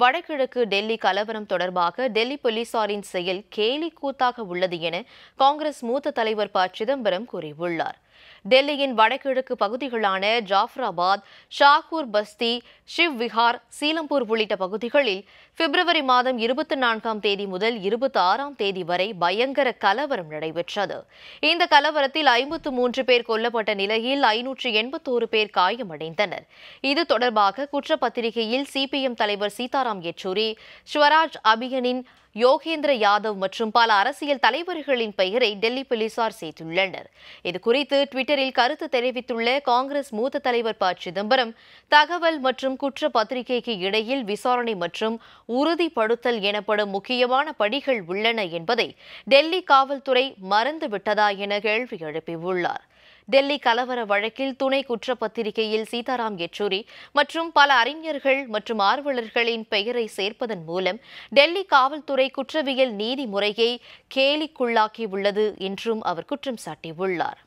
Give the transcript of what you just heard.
வடகிழக்கு டெல்லி கலவரம் தொடர்பாக டெல்லி போலீசாரின் செயல் கேலி கூத்தாக உள்ளது என காங்கிரஸ் மூத்த தலைவர் ப சிதம்பரம் கூறியுள்ளார் டெல்லியின் வடகிழக்கு பகுதிகளான ஜாஃப்ராபாத் ஷாகூர் பஸ்தி ஷிவ் விஹார் சீலம்பூர் உள்ளிட்ட பகுதிகளில் பிப்ரவரி மாதம் இருபத்தி நான்காம் தேதி முதல் இருபத்தி ஆறாம் தேதி வரை பயங்கர கலவரம் நடைபெற்றது இந்த கலவரத்தில் ஐம்பத்து மூன்று பேர் கொல்லப்பட்ட நிலையில் ஐநூற்று எண்பத்தோரு பேர் காயமடைந்தனர் இது தொடர்பாக குற்றப்பத்திரிகையில் சிபிஎம் தலைவர் சீதாராம் யெச்சூரி ஸ்வராஜ் அபியனின் யோகேந்திர யாதவ் மற்றும் பல அரசியல் தலைவர்களின் பெயரை டெல்லி போலீசார் சேர்த்துள்ளனர் இதுகுறித்து ட்விட்டரில் கருத்து தெரிவித்துள்ள காங்கிரஸ் மூத்த தலைவர் ப சிதம்பரம் தகவல் மற்றும் குற்ற பத்திரிகைக்கு இடையில் விசாரணை மற்றும் உறுதிப்படுத்தல் எனப்படும் முக்கியமான படிகள் உள்ளன என்பதை டெல்லி காவல்துறை மறந்துவிட்டதா என கேள்வி எழுப்பியுள்ளார் டெல்லி கலவர வழக்கில் துணை குற்றப்பத்திரிகையில் சீதாராம் யெச்சூரி மற்றும் பல அறிஞர்கள் மற்றும் ஆர்வலர்களின் பெயரை சேர்ப்பதன் மூலம் டெல்லி காவல்துறை குற்றவியல் நீதிமுறையை கேலிக்குள்ளாக்கியுள்ளது என்றும் அவர் குற்றம் சாட்டியுள்ளார்